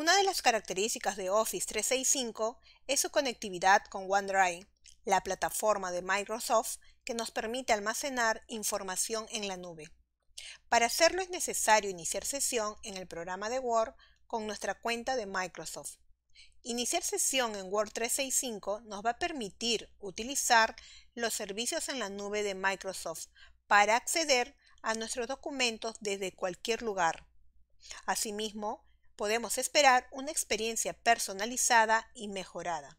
Una de las características de Office 365 es su conectividad con OneDrive, la plataforma de Microsoft que nos permite almacenar información en la nube. Para hacerlo es necesario iniciar sesión en el programa de Word con nuestra cuenta de Microsoft. Iniciar sesión en Word 365 nos va a permitir utilizar los servicios en la nube de Microsoft para acceder a nuestros documentos desde cualquier lugar. Asimismo, podemos esperar una experiencia personalizada y mejorada.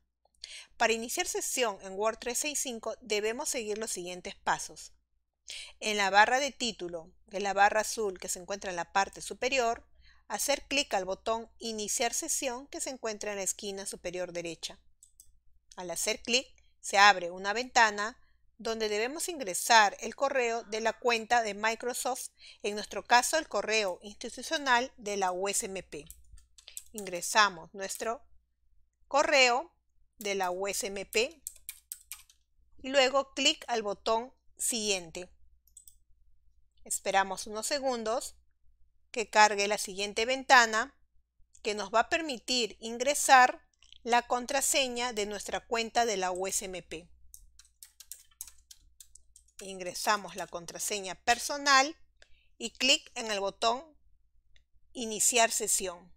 Para iniciar sesión en Word 365 debemos seguir los siguientes pasos. En la barra de título, en la barra azul que se encuentra en la parte superior, hacer clic al botón Iniciar sesión que se encuentra en la esquina superior derecha. Al hacer clic, se abre una ventana donde debemos ingresar el correo de la cuenta de Microsoft, en nuestro caso el correo institucional de la USMP. Ingresamos nuestro correo de la USMP y luego clic al botón siguiente. Esperamos unos segundos que cargue la siguiente ventana que nos va a permitir ingresar la contraseña de nuestra cuenta de la USMP ingresamos la contraseña personal y clic en el botón Iniciar sesión.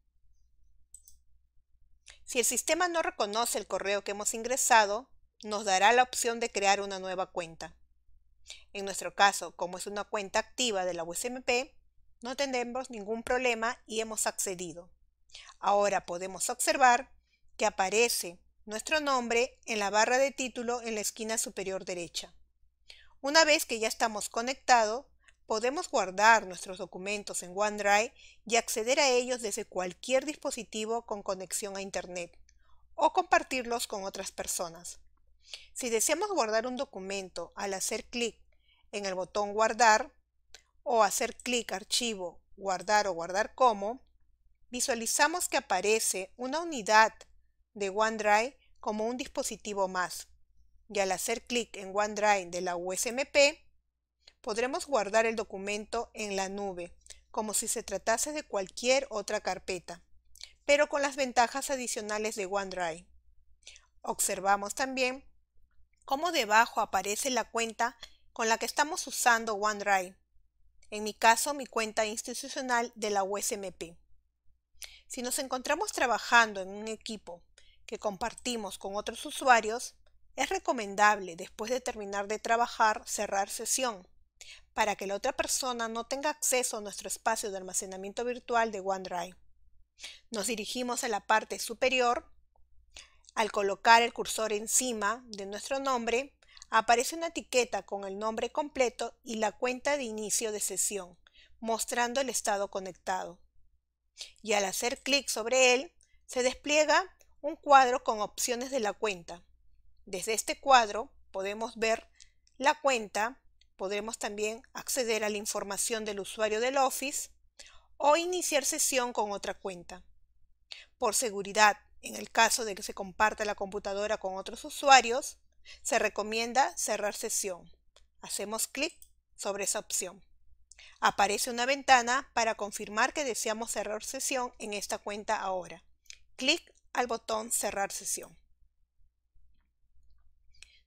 Si el sistema no reconoce el correo que hemos ingresado, nos dará la opción de crear una nueva cuenta. En nuestro caso, como es una cuenta activa de la USMP, no tenemos ningún problema y hemos accedido. Ahora podemos observar que aparece nuestro nombre en la barra de título en la esquina superior derecha. Una vez que ya estamos conectados, podemos guardar nuestros documentos en OneDrive y acceder a ellos desde cualquier dispositivo con conexión a Internet o compartirlos con otras personas. Si deseamos guardar un documento al hacer clic en el botón guardar o hacer clic archivo guardar o guardar como, visualizamos que aparece una unidad de OneDrive como un dispositivo más y al hacer clic en OneDrive de la USMP, podremos guardar el documento en la nube, como si se tratase de cualquier otra carpeta, pero con las ventajas adicionales de OneDrive. Observamos también cómo debajo aparece la cuenta con la que estamos usando OneDrive, en mi caso mi cuenta institucional de la USMP. Si nos encontramos trabajando en un equipo que compartimos con otros usuarios, es recomendable, después de terminar de trabajar, cerrar sesión para que la otra persona no tenga acceso a nuestro espacio de almacenamiento virtual de OneDrive. Nos dirigimos a la parte superior. Al colocar el cursor encima de nuestro nombre, aparece una etiqueta con el nombre completo y la cuenta de inicio de sesión, mostrando el estado conectado. Y al hacer clic sobre él, se despliega un cuadro con opciones de la cuenta. Desde este cuadro podemos ver la cuenta, podremos también acceder a la información del usuario del Office o iniciar sesión con otra cuenta. Por seguridad, en el caso de que se comparta la computadora con otros usuarios, se recomienda cerrar sesión. Hacemos clic sobre esa opción. Aparece una ventana para confirmar que deseamos cerrar sesión en esta cuenta ahora. Clic al botón cerrar sesión.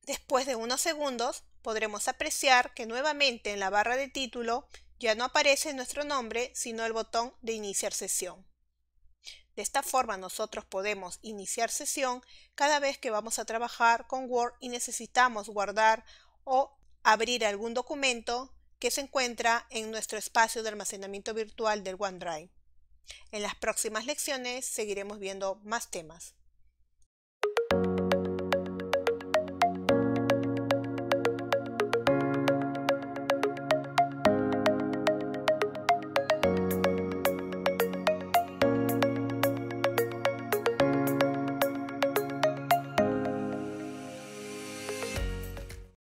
Después de unos segundos podremos apreciar que nuevamente en la barra de título ya no aparece nuestro nombre sino el botón de iniciar sesión. De esta forma nosotros podemos iniciar sesión cada vez que vamos a trabajar con Word y necesitamos guardar o abrir algún documento que se encuentra en nuestro espacio de almacenamiento virtual del OneDrive. En las próximas lecciones seguiremos viendo más temas.